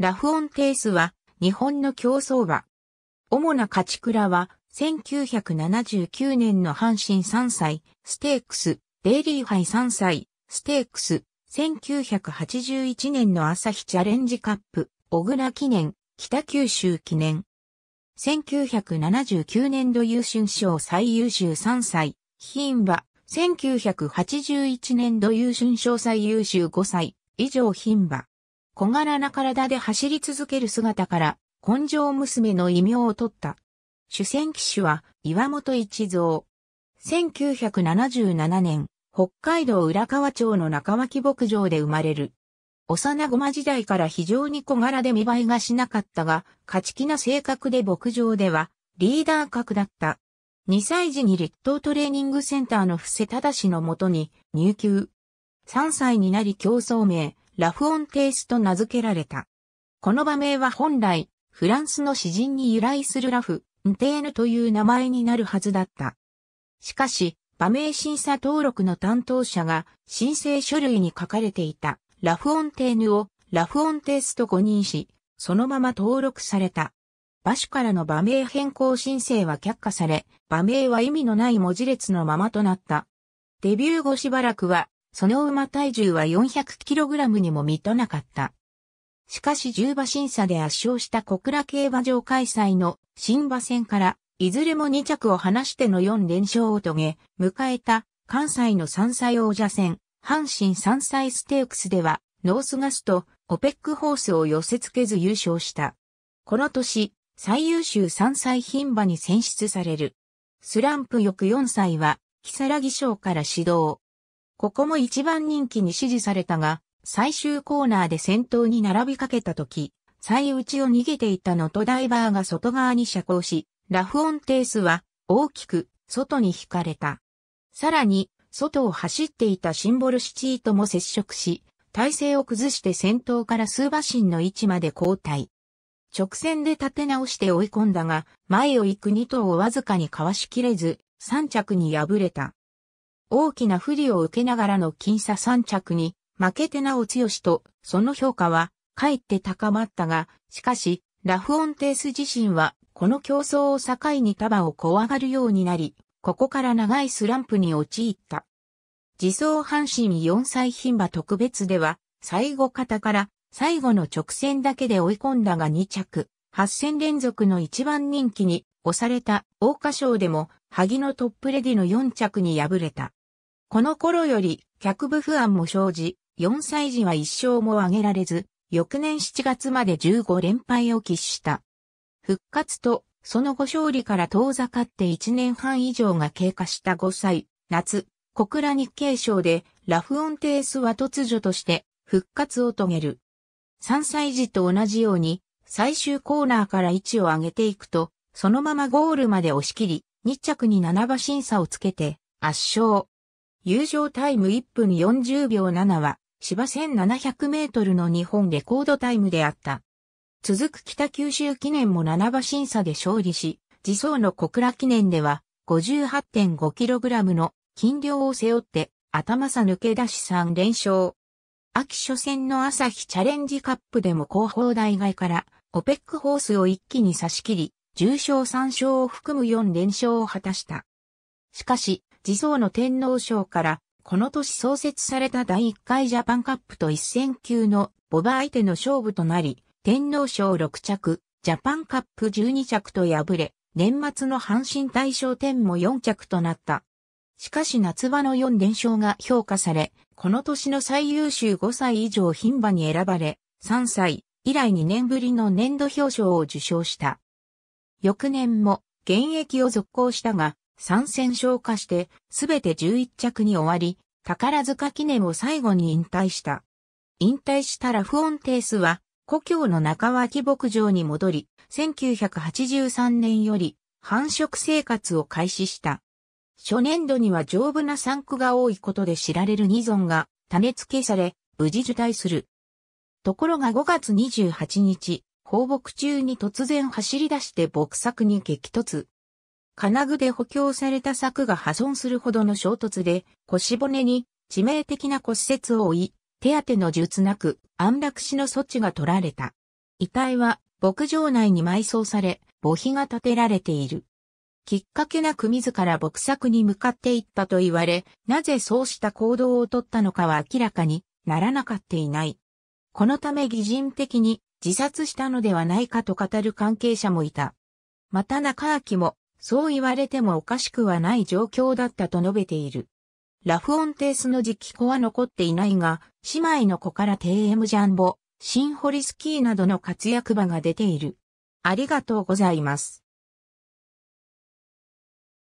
ラフオンテースは日本の競走馬。主な勝ち倉は1979年の阪神3歳、ステークス、デイリー杯3歳、ステークス、1981年の朝日チャレンジカップ、小倉記念、北九州記念。1979年度優秀賞最優秀3歳、牝馬、1981年度優秀賞最優秀5歳、以上牝馬。小柄な体で走り続ける姿から、根性娘の異名を取った。主戦騎手は岩本一蔵。1977年、北海道浦河町の中脇牧場で生まれる。幼駒時代から非常に小柄で見栄えがしなかったが、勝ち気な性格で牧場ではリーダー格だった。2歳児に立東トレーニングセンターの布施しのもとに入級。3歳になり競争名、ラフオンテイスと名付けられた。この場名は本来、フランスの詩人に由来するラフ、ンテーヌという名前になるはずだった。しかし、場名審査登録の担当者が申請書類に書かれていたラフオンテーヌをラフオンテイスと誤認し、そのまま登録された。場所からの場名変更申請は却下され、場名は意味のない文字列のままとなった。デビュー後しばらくはその馬体重は 400kg にも満たなかった。しかし10馬審査で圧勝した小倉競馬場開催の新馬戦から、いずれも2着を離しての4連勝を遂げ、迎えた関西の山歳王者戦、阪神山歳ステークスでは、ノースガスとオペックホースを寄せ付けず優勝した。この年、最優秀山歳牝馬に選出される。スランプ翌4歳は、木更木賞から指導。ここも一番人気に支持されたが、最終コーナーで先頭に並びかけた時、最内を逃げていたノトダイバーが外側に遮光し、ラフオンテースは大きく外に引かれた。さらに、外を走っていたシンボルシチートも接触し、体勢を崩して先頭から数馬身の位置まで交代。直線で立て直して追い込んだが、前を行く2頭をわずかにかわしきれず、3着に敗れた。大きな不利を受けながらの僅差3着に、負けてなお強しと、その評価は、かえって高まったが、しかし、ラフオンテース自身は、この競争を境に束を怖がるようになり、ここから長いスランプに陥った。自走阪神4歳牝馬特別では、最後方から最後の直線だけで追い込んだが2着、8戦連続の一番人気に押された大花賞でも、萩のトップレディの4着に敗れた。この頃より脚部不安も生じ、4歳児は一勝も挙げられず、翌年7月まで15連敗を喫した。復活と、その後勝利から遠ざかって1年半以上が経過した5歳、夏、小倉日経賞でラフオンテースは突如として復活を遂げる。3歳児と同じように最終コーナーから位置を上げていくと、そのままゴールまで押し切り、日着に7馬審査をつけて圧勝。友情タイム1分40秒7は、芝1700メートルの日本レコードタイムであった。続く北九州記念も7馬審査で勝利し、自走の小倉記念では5 8 5ラムの金量を背負って頭差抜け出し3連勝。秋初戦の朝日チャレンジカップでも広報大外からオペックホースを一気に差し切り、重賞3勝を含む4連勝を果たした。しかし、自創の天皇賞から、この年創設された第1回ジャパンカップと一戦級のボバ相手の勝負となり、天皇賞6着、ジャパンカップ12着と敗れ、年末の阪神大賞天も4着となった。しかし夏場の4連勝が評価され、この年の最優秀5歳以上牝馬に選ばれ、3歳以来2年ぶりの年度表彰を受賞した。翌年も現役を続行したが、参戦消化して、すべて11着に終わり、宝塚記念を最後に引退した。引退したラフオンテースは、故郷の中脇牧場に戻り、1983年より繁殖生活を開始した。初年度には丈夫な産区が多いことで知られるニゾンが種付けされ、無事受胎する。ところが5月28日、放牧中に突然走り出して牧作に激突。金具で補強された柵が破損するほどの衝突で、腰骨に致命的な骨折を負い、手当ての術なく安楽死の措置が取られた。遺体は牧場内に埋葬され、墓碑が建てられている。きっかけなく自ら牧作に向かっていったと言われ、なぜそうした行動をとったのかは明らかにならなかっていない。このため擬人的に自殺したのではないかと語る関係者もいた。また中明もそう言われてもおかしくはない状況だったと述べている。ラフオンテースの実機庫は残っていないが、姉妹の子から TM ジャンボ、シンホリスキーなどの活躍場が出ている。ありがとうございます。